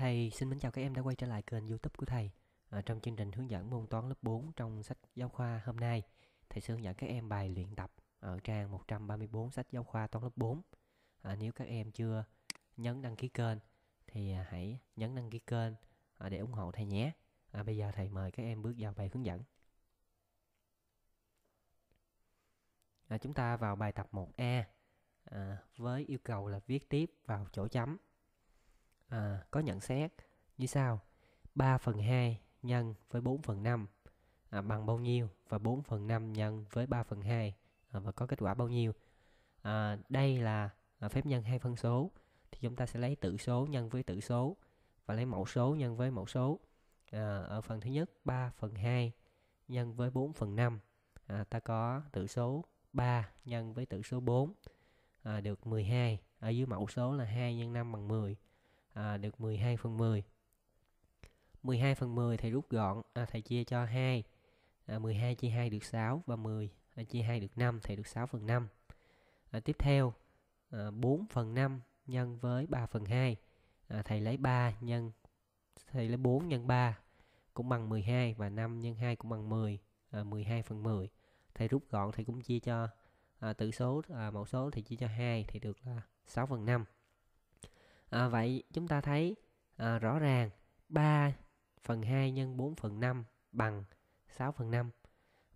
Thầy xin mến chào các em đã quay trở lại kênh youtube của thầy à, Trong chương trình hướng dẫn môn toán lớp 4 trong sách giáo khoa hôm nay Thầy sẽ hướng dẫn các em bài luyện tập ở trang 134 sách giáo khoa toán lớp 4 à, Nếu các em chưa nhấn đăng ký kênh thì à, hãy nhấn đăng ký kênh à, để ủng hộ thầy nhé à, Bây giờ thầy mời các em bước vào bài hướng dẫn à, Chúng ta vào bài tập 1A à, với yêu cầu là viết tiếp vào chỗ chấm à, có nhận xét như sau 3 phần 2 nhân với 4 phần 5 à, bằng bao nhiêu và 4 phần 5 nhân với 3 phần 2 à, và có kết quả bao nhiêu à, đây là à, phép nhân hai phân số thì chúng ta sẽ lấy tử số nhân với tử số và lấy mẫu số nhân với mẫu số à, ở phần thứ nhất 3 phần 2 nhân với 4 phần 5 à, ta có tử số 3 nhân với tử số 4 à, được 12 ở dưới mẫu số là 2 nhân 5 bằng 10 à, được 12 phần 10 12 phần 10 thầy rút gọn à, thầy chia cho 2 à, 12 chia 2 được 6 và 10 à, chia 2 được 5 thầy được 6 phần 5 à, tiếp theo à, 4 phần 5 nhân với 3 phần 2 à, thầy lấy 3 nhân thầy lấy 4 nhân 3 cũng bằng 12 và 5 nhân 2 cũng bằng 10 à, 12 phần 10 thầy rút gọn thầy cũng chia cho à, tử số à, mẫu số thì chia cho 2 thì được là 6 phần 5 À, vậy chúng ta thấy à, rõ ràng 3 phần 2 nhân 4 phần 5 bằng 6 phần 5.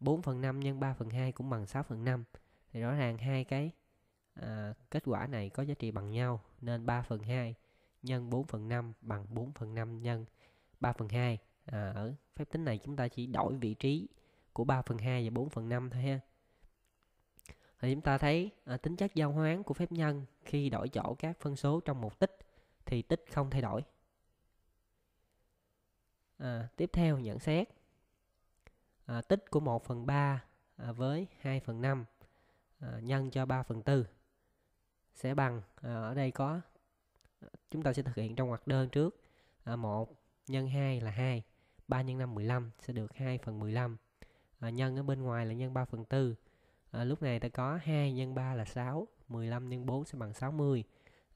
4 phần 5 nhân 3 phần 2 cũng bằng 6 phần 5. Thì rõ ràng hai cái à, kết quả này có giá trị bằng nhau nên 3 phần 2 nhân 4 phần 5 bằng 4 phần 5 nhân 3 phần 2. À, ở phép tính này chúng ta chỉ đổi vị trí của 3 phần 2 và 4 phần 5 thôi ha. Thì chúng ta thấy à, tính chất giao hoán của phép nhân khi đổi chỗ các phân số trong một tích thì tích không thay đổi à, tiếp theo nhận xét à, tích của 1 phần 3 à, với 2 phần 5 à, nhân cho 3 phần 4 sẽ bằng à, ở đây có à, chúng ta sẽ thực hiện trong ngoặc đơn trước à, 1 nhân 2 là 2 3 nhân 5 15 sẽ được 2 phần 15 à, nhân ở bên ngoài là nhân 3 phần 4 à, lúc này ta có 2 nhân 3 là 6 15 nhân 4 sẽ bằng 60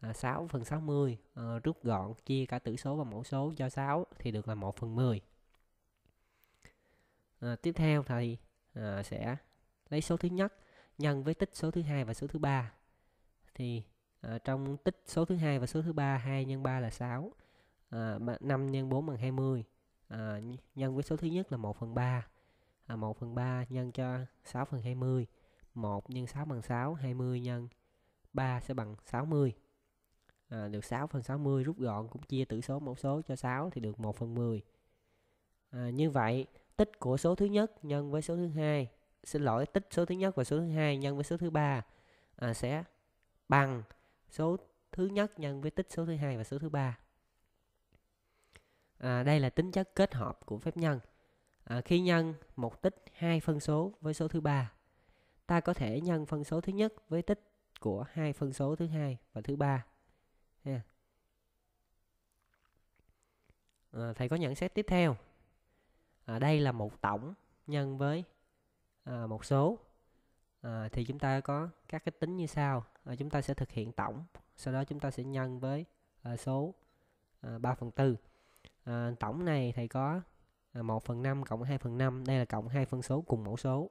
à, ờ, 6 phần 60 à, ờ, rút gọn chia cả tử số và mẫu số cho 6 thì được là 1 phần 10 à, ờ, tiếp theo thầy à, sẽ lấy số thứ nhất nhân với tích số thứ hai và số thứ ba thì à, trong tích số thứ hai và số thứ ba 2 nhân 3 là 6 à, 5 nhân 4 bằng 20 à, nhân với số thứ nhất là 1 phần 3 à, 1 phần 3 nhân cho 6 phần 20 1 nhân 6 bằng 6 20 nhân 3 sẽ bằng 60 à, được 6 phần 60 rút gọn cũng chia tử số mẫu số cho 6 thì được 1 phần 10 à, như vậy tích của số thứ nhất nhân với số thứ hai xin lỗi tích số thứ nhất và số thứ hai nhân với số thứ ba à, sẽ bằng số thứ nhất nhân với tích số thứ hai và số thứ ba à, đây là tính chất kết hợp của phép nhân à, khi nhân một tích hai phân số với số thứ ba ta có thể nhân phân số thứ nhất với tích của hai phân số thứ hai và thứ ba ha à, thầy có nhận xét tiếp theo à, đây là một tổng nhân với à, một số à, thì chúng ta có các cái tính như sau à, chúng ta sẽ thực hiện tổng sau đó chúng ta sẽ nhân với à, số à, 3 phần 4 à, tổng này thầy có à, 1 phần 5 cộng 2 phần 5 đây là cộng hai phân số cùng mẫu số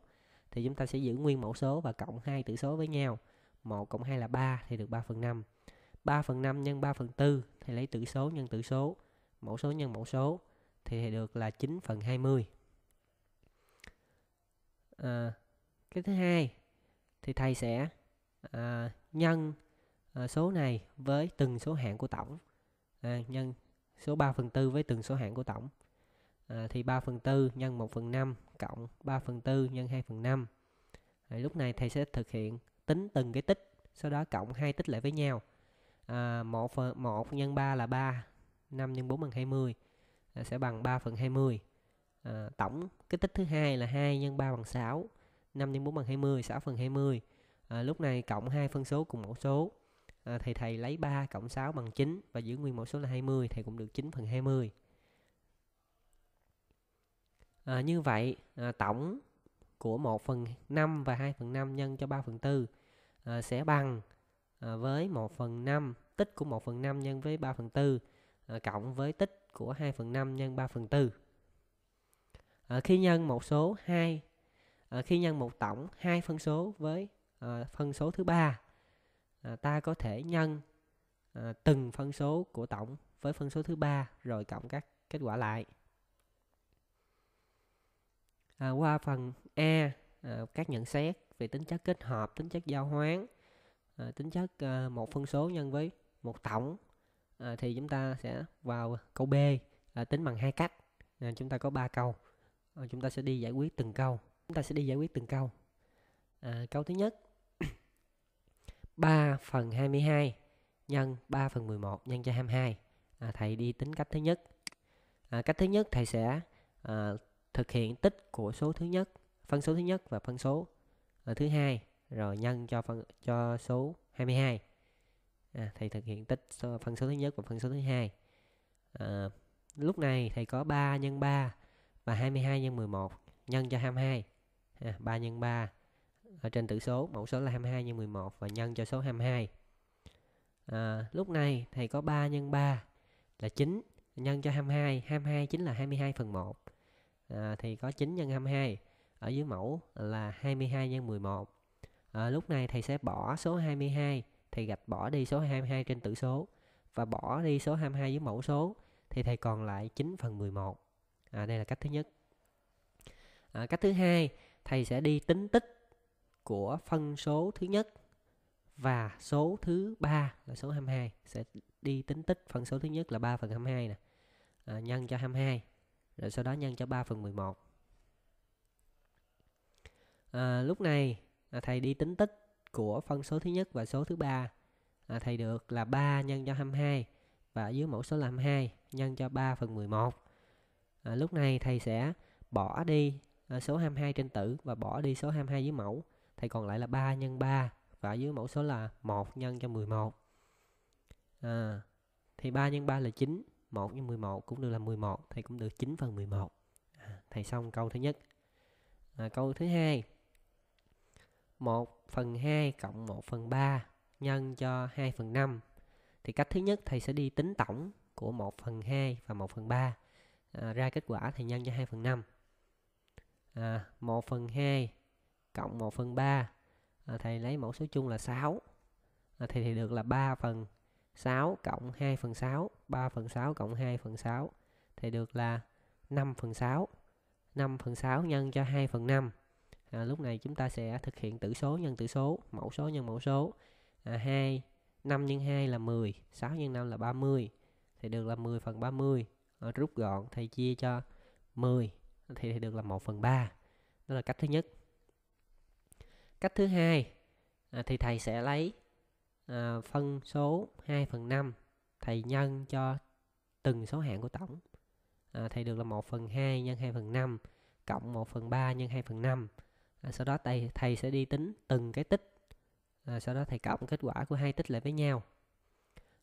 thì chúng ta sẽ giữ nguyên mẫu số và cộng hai tử số với nhau 1 cộng 2 là 3 thì được 3 phần 5 3 phần 5 nhân 3 phần 4 thì lấy tử số nhân tử số, mẫu số nhân mẫu số thì được là 9 phần 20. À, cái thứ hai thì thầy sẽ à, nhân à, số này với từng số hạng của tổng à, nhân số 3 phần 4 với từng số hạng của tổng à, thì 3 phần 4 nhân 1 phần 5 cộng 3 phần 4 nhân 2 phần 5 à, lúc này thầy sẽ thực hiện tính từng cái tích sau đó cộng hai tích lại với nhau à, 1, phần, 1 nhân 3 là 3 5 nhân 4 bằng 20 à, sẽ bằng 3 phần 20 à, tổng cái tích thứ hai là 2 nhân 3 bằng 6 5 nhân 4 bằng 20 6 phần 20 à, lúc này cộng hai phân số cùng mẫu số à, thì thầy lấy 3 cộng 6 bằng 9 và giữ nguyên mẫu số là 20 thầy cũng được 9 phần 20 à, như vậy à, tổng của 1 phần 5 và 2 phần 5 nhân cho 3 phần 4 à, sẽ bằng À, với 1 phần 5 tích của 1 phần 5 nhân với 3 phần 4 à, cộng với tích của 2 phần 5 nhân 3 phần 4 à, khi nhân một số 2 khi nhân một tổng hai phân số với phân số thứ ba ta có thể nhân từng phân số của tổng với phân số thứ ba rồi cộng các kết quả lại qua phần a e, các nhận xét về tính chất kết hợp tính chất giao hoán à, tính chất à, một phân số nhân với một tổng à, thì chúng ta sẽ vào câu B à, tính bằng hai cách à, chúng ta có ba câu à, chúng ta sẽ đi giải quyết từng câu chúng ta sẽ đi giải quyết từng câu à, câu thứ nhất 3 phần 22 nhân 3 phần 11 nhân cho 22 à, thầy đi tính cách thứ nhất à, cách thứ nhất thầy sẽ à, thực hiện tích của số thứ nhất phân số thứ nhất và phân số à, thứ hai rồi nhân cho phân cho số 22 à, thầy thực hiện tích phân số thứ nhất và phân số thứ hai à, lúc này thầy có 3 nhân 3 và 22 nhân 11 nhân cho 22 à, 3 nhân 3 ở trên tử số mẫu số là 22 nhân 11 và nhân cho số 22 à, lúc này thầy có 3 nhân 3 là 9 nhân cho 22 22 chính là 22 phần 1 à, thì có 9 nhân 22 ở dưới mẫu là 22 nhân 11 à, lúc này thầy sẽ bỏ số 22 thầy gạch bỏ đi số 22 trên tử số và bỏ đi số 22 với mẫu số thì thầy còn lại 9 phần 11 à, đây là cách thứ nhất à, cách thứ hai thầy sẽ đi tính tích của phân số thứ nhất và số thứ ba là số 22 sẽ đi tính tích phân số thứ nhất là 3 phần 22 nè à, nhân cho 22 rồi sau đó nhân cho 3 phần 11 à, lúc này à, thầy đi tính tích của phân số thứ nhất và số thứ ba à, thầy được là 3 nhân cho 22 và dưới mẫu số là 22 nhân cho 3 phần 11 à, lúc này thầy sẽ bỏ đi à, số 22 trên tử và bỏ đi số 22 dưới mẫu thầy còn lại là 3 nhân 3 và dưới mẫu số là 1 nhân cho 11 à, thì 3 nhân 3 là 9 1 nhân 11 cũng được là 11 thầy cũng được 9 phần 11 à, thầy xong câu thứ nhất à, câu thứ hai 1 phần 2 cộng 1 phần 3 nhân cho 2 phần 5 thì cách thứ nhất thầy sẽ đi tính tổng của 1 phần 2 và 1 phần 3 à, ra kết quả thì nhân cho 2 phần 5 à, 1 phần 2 cộng 1 phần 3 à, thầy lấy mẫu số chung là 6 à, thì thì được là 3 phần 6 cộng 2 phần 6 3 phần 6 cộng 2 phần 6 thì được là 5 phần 6 5 phần 6 nhân cho 2 phần 5 à, lúc này chúng ta sẽ thực hiện tử số nhân tử số mẫu số nhân mẫu số à, 2 5 nhân 2 là 10 6 nhân 5 là 30 thì được là 10 phần 30 à, rút gọn thầy chia cho 10 thì được là 1 phần 3 đó là cách thứ nhất cách thứ hai à, thì thầy sẽ lấy à, phân số 2 phần 5 thầy nhân cho từng số hạng của tổng à, thầy được là 1 phần 2 nhân 2 phần 5 cộng 1 phần 3 nhân 2 phần 5 à, sau đó thầy thầy sẽ đi tính từng cái tích à, sau đó thầy cộng kết quả của hai tích lại với nhau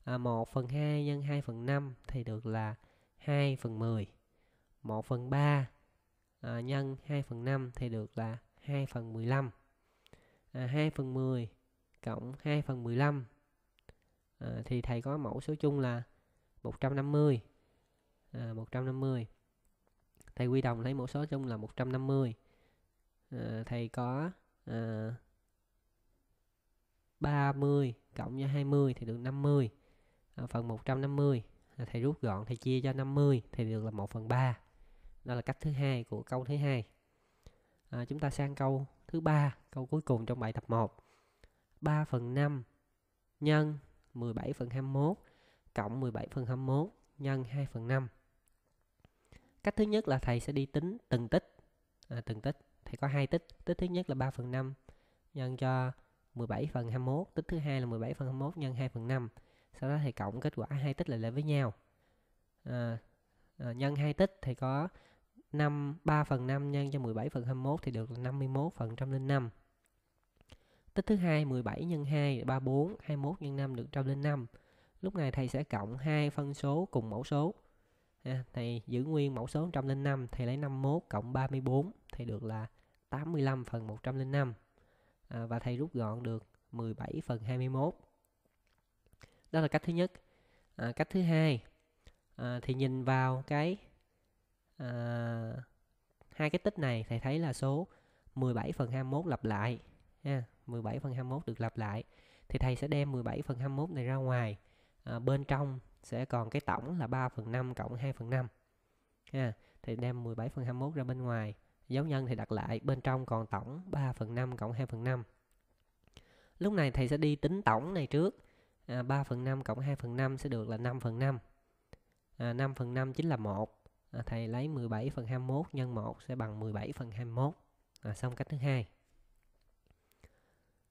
à, 1 phần 2 nhân 2 phần 5 thì được là 2 phần 10 1 phần 3 à, nhân 2 phần 5 thì được là 2 phần 15 à, 2 phần 10 cộng 2 phần 15 à, thì thầy có mẫu số chung là 150 à, 150 thầy quy đồng lấy mẫu số chung là 150 Ờ, thầy có à, ờ, 30 cộng cho 20 thì được 50 à, ờ, phần 150 à, thầy rút gọn thầy chia cho 50 thì được là 1 phần 3 đó là cách thứ hai của câu thứ hai à, chúng ta sang câu thứ ba câu cuối cùng trong bài tập 1 3 phần 5 nhân 17 phần 21 cộng 17 phần 21 nhân 2 phần 5 cách thứ nhất là thầy sẽ đi tính từng tích à, từng tích thì có hai tích tích thứ nhất là 3 phần 5 nhân cho 17 phần 21 tích thứ hai là 17 phần 21 nhân 2 phần 5 sau đó thì cộng kết quả hai tích lại lại với nhau à, à, nhân hai tích thì có 5 3 phần 5 nhân cho 17 phần 21 thì được là 51 phần trăm linh 105 tích thứ hai 17 nhân 2 là 34 21 nhân 5 được trăm linh 105 lúc này thầy sẽ cộng hai phân số cùng mẫu số à, thầy giữ nguyên mẫu số 105 thầy lấy 51 cộng 34 thì được là 85 phần 105 à, và thầy rút gọn được 17 phần 21. Đó là cách thứ nhất. À, cách thứ hai à, thì nhìn vào cái à, hai cái tích này thầy thấy là số 17 phần 21 lặp lại ha, 17 phần 21 được lặp lại thì thầy sẽ đem 17 phần 21 này ra ngoài à, bên trong sẽ còn cái tổng là 3 phần 5 cộng 2 phần 5 ha, thì đem 17 phần 21 ra bên ngoài Dấu nhân thì đặt lại, bên trong còn tổng 3 phần 5 cộng 2 phần 5. Lúc này thầy sẽ đi tính tổng này trước. À, 3 phần 5 cộng 2 phần 5 sẽ được là 5 phần 5. À, 5 phần 5 chính là 1. À, thầy lấy 17 phần 21 nhân 1 sẽ bằng 17 phần 21. À, xong cách thứ hai.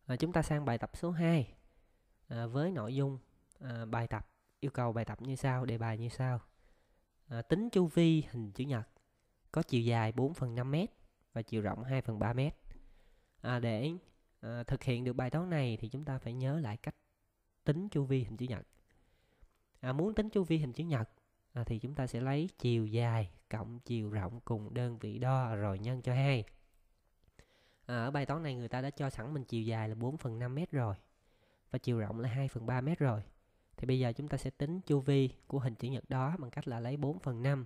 À, chúng ta sang bài tập số 2 à, với nội dung à, bài tập yêu cầu bài tập như sau đề bài như sau à, tính chu vi hình chữ nhật có chiều dài 4 phần 5 m và chiều rộng 2 phần 3 m. À, để à, thực hiện được bài toán này thì chúng ta phải nhớ lại cách tính chu vi hình chữ nhật. À, muốn tính chu vi hình chữ nhật à, thì chúng ta sẽ lấy chiều dài cộng chiều rộng cùng đơn vị đo rồi nhân cho 2. À, ở bài toán này người ta đã cho sẵn mình chiều dài là 4 phần 5 mét rồi và chiều rộng là 2 phần 3 mét rồi. Thì bây giờ chúng ta sẽ tính chu vi của hình chữ nhật đó bằng cách là lấy 4 phần 5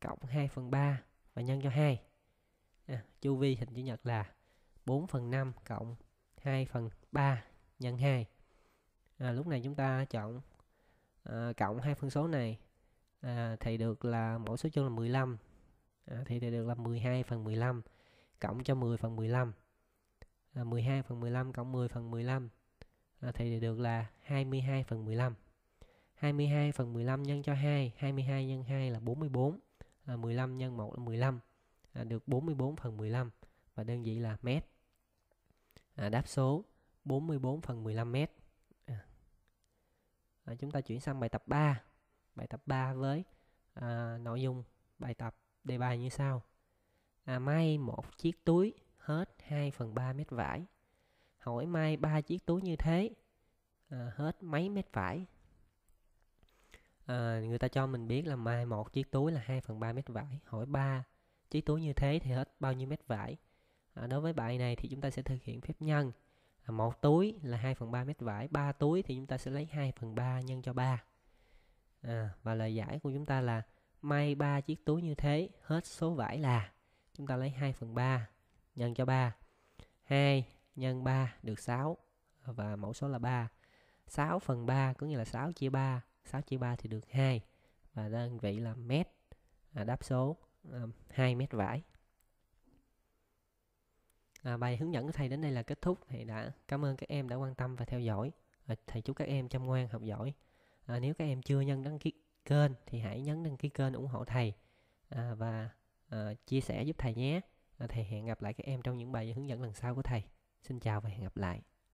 cộng 2 phần 3 và nhân cho 2 à, chu vi hình chữ nhật là 4 phần 5 cộng 2 phần 3 nhân 2 à, lúc này chúng ta chọn à, cộng hai phân số này à, thì được là mỗi số chung là 15 à, thì thì được là 12 phần 15 cộng cho 10 phần 15 à, 12 phần 15 cộng 10 phần 15 à, thì được là 22 phần 15 22 phần 15 nhân cho 2 22 nhân 2 là 44 à, 15 nhân 1 là 15 à, được 44 phần 15 và đơn vị là mét à, đáp số 44 phần 15 mét à. À, chúng ta chuyển sang bài tập 3 bài tập 3 với à, nội dung bài tập đề bài như sau à, may một chiếc túi hết 2 phần 3 mét vải hỏi may ba chiếc túi như thế à, hết mấy mét vải à, người ta cho mình biết là mai một chiếc túi là 2 phần 3 mét vải hỏi ba chiếc túi như thế thì hết bao nhiêu mét vải à, đối với bài này thì chúng ta sẽ thực hiện phép nhân à, một túi là 2 phần 3 mét vải ba túi thì chúng ta sẽ lấy 2 phần 3 nhân cho 3 à, và lời giải của chúng ta là may ba chiếc túi như thế hết số vải là chúng ta lấy 2 phần 3 nhân cho 3 2 nhân 3 được 6 và mẫu số là 3 6 phần 3 có nghĩa là 6 chia 3 6 chia 3 thì được 2 và đơn vị là mét à, đáp số à, 2 mét vải à, bài hướng dẫn của thầy đến đây là kết thúc thầy đã cảm ơn các em đã quan tâm và theo dõi à, thầy chúc các em chăm ngoan học giỏi à, nếu các em chưa nhân đăng ký kênh thì hãy nhấn đăng ký kênh ủng hộ thầy à, và à, chia sẻ giúp thầy nhé à, thầy hẹn gặp lại các em trong những bài hướng dẫn lần sau của thầy xin chào và hẹn gặp lại